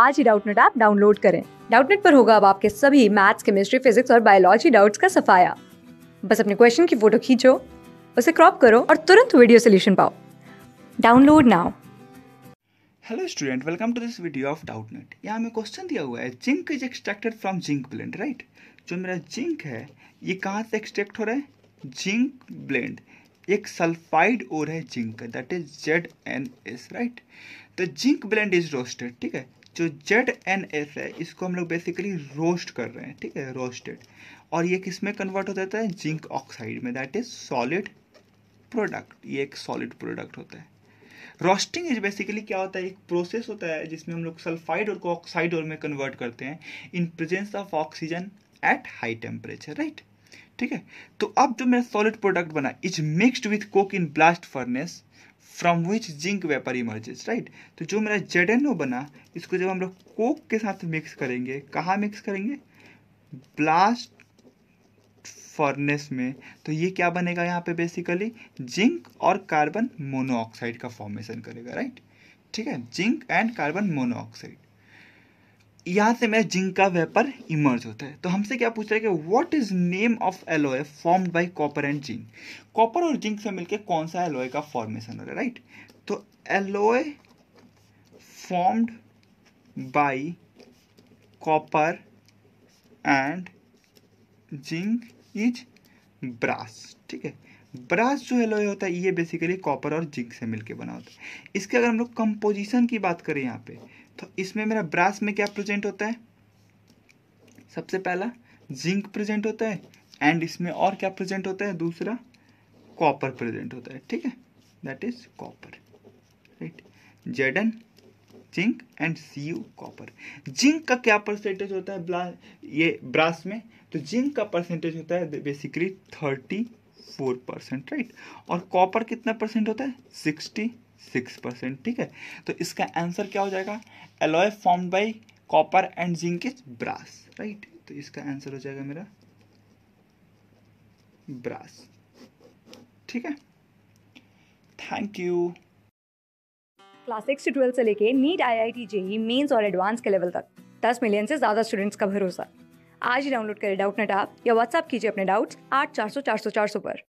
आज ही Doubtnut app download करें डाउटनेट पर होगा अब आपके सभी मैथ्स केमिस्ट्री फिजिक्स और बायोलॉजी डाउट्स का सफाया बस अपने क्वेश्चन की फोटो खींचो उसे क्रॉप करो और तुरंत वीडियो सोल्यूशन पाओ download now hello student welcome to this video of Doubtnut यहाँ हमें क्वेश्चन दिया हुआ है zinc is extracted from zinc blende right जो मेरा जिंक है ये कहाँ से एक्सट्रैक्ट हो रहा है जिंक ब्लेंड एक सल्फाइड और है zinc that is Z N S right the zinc blende is roasted ठीक है जो जेड एन एफ है इसको हम लोग बेसिकली रोस्ट कर रहे हैं ठीक है रोस्टेड और ये किस में कन्वर्ट हो जाता है जिंक ऑक्साइड में दैट इज सॉलिड प्रोडक्ट ये एक सॉलिड प्रोडक्ट होता है रोस्टिंग इज बेसिकली क्या होता है एक प्रोसेस होता है जिसमें हम लोग सल्फाइड और को ऑक्साइड और में कन्वर्ट करते हैं in presence of oxygen at high temperature right ठीक है तो अब जो मेरा सॉलिड प्रोडक्ट बना is mixed with coke in blast furnace from which zinc vapour emerges right तो जो मेरा जेड एन ओ बना इसको जब हम लोग कोक के साथ मिक्स करेंगे कहाँ मिक्स करेंगे ब्लास्ट फर्नेस में तो ये क्या बनेगा यहाँ पे बेसिकली जिंक और कार्बन मोनोऑक्साइड का फॉर्मेशन करेगा राइट ठीक है जिंक एंड कार्बन मोनोऑक्साइड यहाँ से मैं जिंक का वेपर इमर्ज होता है तो हमसे क्या पूछ रहा है कि what is name of alloy form by copper and zinc copper और जिंक से मिलके कौन सा एलोए का फॉर्मेशन हो रहा है राइट तो alloy formed by copper and zinc is brass ठीक है ब्रास जो एलोए होता है ये बेसिकली कॉपर और जिंक से मिलके बना होता है इसके अगर हम लोग कंपोजिशन की बात करें यहाँ पे तो इसमें मेरा ब्रास में क्या प्रेजेंट होता है सबसे पहला जिंक प्रेजेंट होता है एंड इसमें और क्या प्रेजेंट होता है दूसरा कॉपर प्रेजेंट होता है ठीक है that is copper right Z N zinc and C U copper zinc का क्या परसेंटेज होता है ब्ला ये ब्रास में तो जिंक का परसेंटेज होता है basically thirty four percent right और कॉपर कितना परसेंट होता है सिक्सटी सिक्स परसेंट ठीक है तो इसका आंसर क्या हो जाएगा alloy form by copper and zinc is brass right तो इसका आंसर हो जाएगा मेरा ब्रास ठीक है थैंक यू क्लास सिक्स से ट्वेल्थ से लेके NEET I I T JEE mains और एडवांस के लेवल तक दस मिलियन से ज़्यादा स्टूडेंट्स का भरोसा आज ही डाउनलोड करें डाउट नेट आप या व्हाट्सअप कीजिए अपने डाउट्स आठ चार सौ चार सौ चार सौ पर